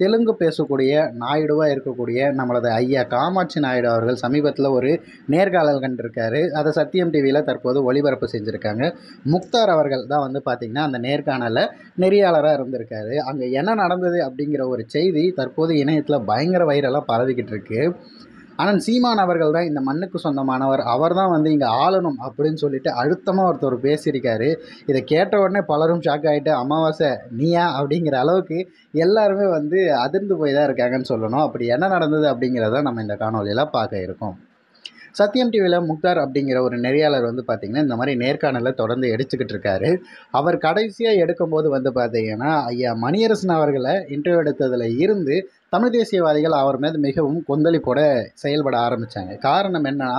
தெலுங்கு பேசக்கூடிய நாயுடுவாக இருக்கக்கூடிய நம்மளது ஐயா காமாட்சி நாயுடு அவர்கள் சமீபத்தில் ஒரு நேர்காணல் கண்டிருக்காரு அதை சத்தியம் டிவியில் தற்போது ஒளிபரப்பு செஞ்சுருக்காங்க முக்தார் அவர்கள் தான் வந்து பார்த்திங்கன்னா அந்த நேர்காணலில் நெறியாளராக இருந்திருக்காரு அங்கே என்ன நடந்தது அப்படிங்கிற ஒரு செய்தி தற்போது இணையத்தில் பயங்கர வைரலாக பரவிக்கிட்டு இருக்குது ஆனால் சீமான் அவர்கள் தான் இந்த மண்ணுக்கு சொந்தமானவர் அவர் தான் வந்து இங்கே ஆளணும் அப்படின்னு சொல்லிட்டு அழுத்தமாக ஒருத்தர் பேசியிருக்காரு இதை கேட்ட உடனே பலரும் ஷாக் ஆகிட்டு அமாவாசை நீயா அப்படிங்கிற அளவுக்கு எல்லாருமே வந்து அதிர்ந்து போய் தான் இருக்காங்கன்னு சொல்லணும் அப்படி என்ன நடந்தது அப்படிங்கிறத நம்ம இந்த காணொலியில் பார்க்க இருக்கோம் சத்யம் டிவியில் முக்தார் அப்படிங்கிற ஒரு நெறியாளர் வந்து பார்த்திங்கன்னா இந்த மாதிரி நேர்காணலில் தொடர்ந்து எடுத்துக்கிட்டு இருக்காரு அவர் கடைசியாக எடுக்கும்போது வந்து பார்த்திங்கன்னா ஐயா மணியரசன் அவர்களை இன்டர்வியூ எடுத்ததில் இருந்து தமிழ் தேசியவாதிகள் அவர் மீது மிகவும் கொந்தளிப்போட செயல்பட ஆரம்பித்தாங்க காரணம் என்னென்னா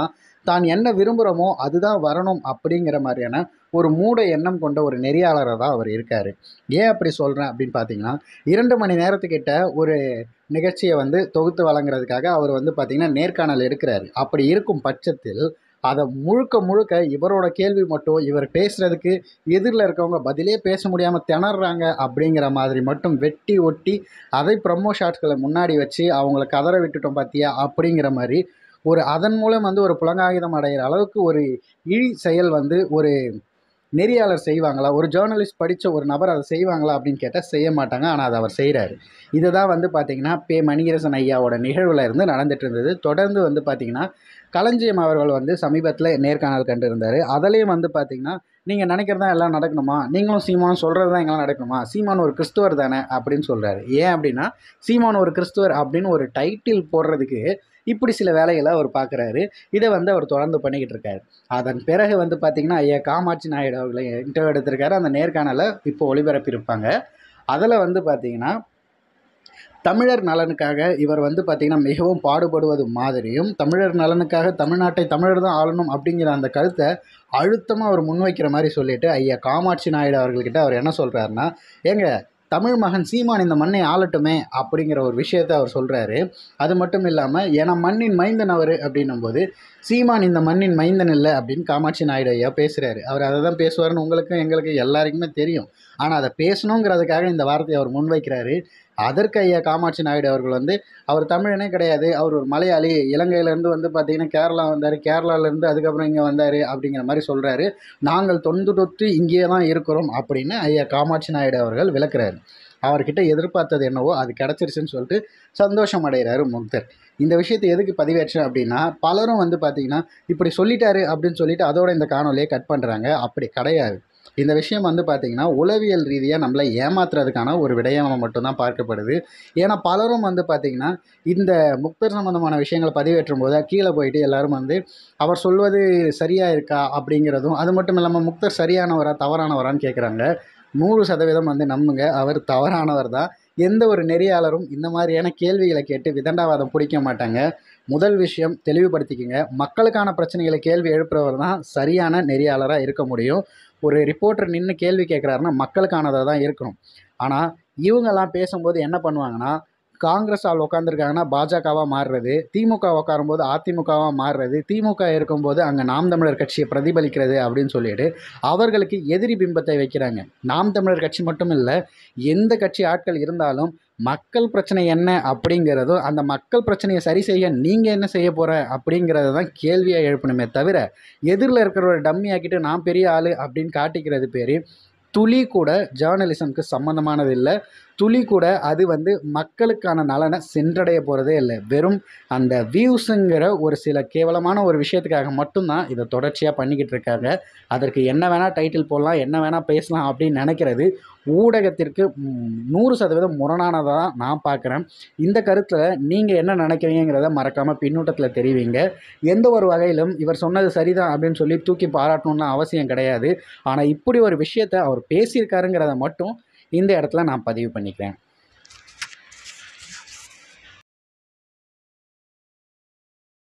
தான் என்ன விரும்புகிறோமோ அதுதான் வரணும் அப்படிங்கிற மாதிரியான ஒரு மூட எண்ணம் கொண்ட ஒரு நெறியாளராக தான் அவர் இருக்கார் ஏன் அப்படி சொல்கிறேன் அப்படின்னு பார்த்தீங்கன்னா இரண்டு மணி நேரத்துக்கிட்ட ஒரு நிகழ்ச்சியை வந்து தொகுத்து வழங்குறதுக்காக அவர் வந்து பார்த்திங்கன்னா நேர்காணல் எடுக்கிறார் அப்படி இருக்கும் பட்சத்தில் அதை முழுக்க முழுக்க இவரோட கேள்வி மட்டும் இவர் பேசுகிறதுக்கு எதிரில் இருக்கவங்க பதிலே பேச முடியாமல் திணறாங்க அப்படிங்கிற மாதிரி மட்டும் வெட்டி ஒட்டி அதை ப்ரமோ ஷாட்ஸ்களை முன்னாடி வச்சு அவங்கள கதற விட்டுட்டோம் பார்த்தியா அப்படிங்கிற மாதிரி ஒரு அதன் மூலம் வந்து ஒரு புலங்காகிதம் அடைகிற அளவுக்கு ஒரு இழி செயல் வந்து ஒரு நெறியாளர் செய்வாங்களா ஒரு ஜேர்னலிஸ்ட் படித்த ஒரு நபர் அதை செய்வாங்களா அப்படின்னு கேட்டால் செய்ய மாட்டாங்க ஆனால் அதை அவர் செய்கிறாரு இதுதான் வந்து பார்த்திங்கன்னா பே மணிகரசன் ஐயாவோட நிகழ்வில் இருந்து நடந்துட்டு இருந்தது தொடர்ந்து வந்து பார்த்திங்கன்னா களஞ்சியம் அவர்கள் வந்து சமீபத்தில் நேர்காணல் கண்டிருந்தார் அதுலேயும் வந்து பார்த்தீங்கன்னா நீங்கள் நினைக்கிறதா எல்லாம் நடக்கணுமா நீங்களும் சீமான் சொல்கிறது தான் எங்களாம் நடக்கணுமா சீமான் ஒரு கிறிஸ்துவர் தானே அப்படின்னு சொல்கிறாரு ஏன் அப்படின்னா சீமான் ஒரு கிறிஸ்துவர் அப்படின்னு ஒரு டைட்டில் போடுறதுக்கு இப்படி சில வேலைகளை அவர் பார்க்குறாரு இதை வந்து அவர் தொடர்ந்து பண்ணிக்கிட்டு இருக்காரு அதன் பிறகு வந்து பார்த்திங்கன்னா ஐயா காமாட்சி நாயுடு அவர்களை இன்டர்வியூ எடுத்திருக்காரு அந்த நேர்காணலை இப்போ ஒளிபரப்பியிருப்பாங்க அதில் வந்து பார்த்திங்கன்னா தமிழர் நலனுக்காக இவர் வந்து பார்த்திங்கன்னா மிகவும் பாடுபடுவது மாதிரியும் தமிழர் நலனுக்காக தமிழ்நாட்டை தமிழர் தான் ஆளணும் அப்படிங்கிற அந்த கருத்தை அழுத்தமாக அவர் முன்வைக்கிற மாதிரி சொல்லிவிட்டு ஐயா காமாட்சி நாயுடு அவர்கள்கிட்ட அவர் என்ன சொல்கிறாருன்னா ஏங்க தமிழ் மகன் சீமான் இந்த மண்ணை ஆளட்டுமே அப்படிங்கிற ஒரு விஷயத்த அவர் சொல்கிறாரு அது மட்டும் இல்லாமல் ஏன்னா மண்ணின் மைந்தன் அவர் அப்படின்னும் போது சீமான் இந்த மண்ணின் மைந்தன் இல்லை அப்படின்னு காமாட்சி நாயுடு ஐயா பேசுகிறாரு அவர் அதை தான் பேசுவார்னு உங்களுக்கும் எங்களுக்கும் எல்லாருக்குமே தெரியும் ஆனால் அதை பேசணுங்கிறதுக்காக இந்த வார்த்தையை அவர் முன்வைக்கிறாரு அதற்கு ஐயா காமாட்சி நாயுடு அவர்கள் வந்து அவர் தமிழனே கிடையாது அவர் ஒரு மலையாளி இலங்கையிலேருந்து வந்து பார்த்திங்கன்னா கேரளா வந்தார் கேரளாவிலேருந்து அதுக்கப்புறம் இங்கே வந்தார் அப்படிங்கிற மாதிரி சொல்கிறாரு நாங்கள் தொன்று தொற்று இங்கே தான் இருக்கிறோம் அப்படின்னு ஐயா காமாட்சி நாயுடு அவர்கள் விளக்குறாரு அவர்கிட்ட எதிர்பார்த்தது என்னவோ அது கிடச்சிருச்சுன்னு சொல்லிட்டு சந்தோஷம் அடைகிறாரு முக்தர் இந்த விஷயத்தை எதுக்கு பதிவேற்றேன் அப்படின்னா பலரும் வந்து பார்த்திங்கன்னா இப்படி சொல்லிட்டாரு அப்படின்னு சொல்லிட்டு அதோட இந்த காணொலியை கட் பண்ணுறாங்க அப்படி கிடையாது இந்த விஷயம் வந்து பார்த்திங்கன்னா உளவியல் ரீதியாக நம்மளை ஏமாத்துறதுக்கான ஒரு விடயமாக மட்டும்தான் பார்க்கப்படுது ஏன்னா பலரும் வந்து பார்த்திங்கன்னா இந்த முக்தர் சம்மந்தமான விஷயங்களை பதிவேற்றும் போது கீழே போயிட்டு எல்லோரும் வந்து அவர் சொல்வது சரியாக இருக்கா அப்படிங்கிறதும் அது மட்டும் இல்லாமல் முக்தர் சரியானவரா தவறானவரான்னு கேட்குறாங்க நூறு சதவீதம் வந்து நம்புங்க அவர் தவறானவர் தான் எந்த ஒரு நெறியாளரும் இந்த மாதிரியான கேள்விகளை கேட்டு விதண்டாவாதம் பிடிக்க மாட்டாங்க முதல் விஷயம் தெளிவுபடுத்திக்கங்க மக்களுக்கான பிரச்சனைகளை கேள்வி எழுப்புறவர் தான் சரியான நெறியாளராக இருக்க முடியும் ஒரு ரிப்போர்ட்டர் நின்று கேள்வி கேட்குறாருன்னா மக்களுக்கானதாக தான் இருக்கணும் ஆனால் இவங்கெல்லாம் பேசும்போது என்ன பண்ணுவாங்கன்னா காங்கிரஸ் ஆள் உட்காந்துருக்காங்கன்னா பாஜகவாக மாறுறது திமுக உட்காரும்போது அதிமுகவாக மாறுறது திமுக இருக்கும்போது அங்கே நாம் தமிழர் கட்சியை பிரதிபலிக்கிறது அப்படின்னு சொல்லிட்டு அவர்களுக்கு எதிரி பிம்பத்தை வைக்கிறாங்க நாம் தமிழர் கட்சி மட்டும் இல்லை எந்த கட்சி ஆட்கள் இருந்தாலும் மக்கள் பிரச்சனை என்ன அப்படிங்கிறதும் அந்த மக்கள் பிரச்சனையை சரி செய்ய நீங்கள் என்ன செய்ய போகிற அப்படிங்கிறத தான் கேள்வியாக எழுப்பணுமே தவிர எதிரில் இருக்கிறவரை டம்மி ஆக்கிட்டு நான் பெரிய ஆள் அப்படின்னு காட்டிக்கிறது பேர் துளி கூட ஜேர்னலிசம்க்கு சம்மந்தமானது இல்லை துளி கூட அது வந்து மக்களுக்கான நலனை சென்றடைய போகிறதே இல்லை வெறும் அந்த வியூஸுங்கிற ஒரு சில கேவலமான ஒரு விஷயத்துக்காக மட்டும்தான் இதை தொடர்ச்சியாக பண்ணிக்கிட்டு இருக்காங்க அதற்கு என்ன வேணால் டைட்டில் போடலாம் என்ன வேணால் பேசலாம் அப்படின்னு நினைக்கிறது ஊடகத்திற்கு நூறு சதவீதம் முரணானதாக நான் பார்க்குறேன் இந்த கருத்தில் நீங்கள் என்ன நினைக்கிறீங்கிறத மறக்காமல் பின்னூட்டத்தில் தெரிவிங்க எந்த ஒரு வகையிலும் இவர் சொன்னது சரிதான் அப்படின்னு சொல்லி தூக்கி பாராட்டணும்னு அவசியம் கிடையாது ஆனால் இப்படி ஒரு விஷயத்தை அவர் பேசியிருக்காருங்கிறத மட்டும் இந்த இடத்துல நான் பதிவு பண்ணிக்கிறேன்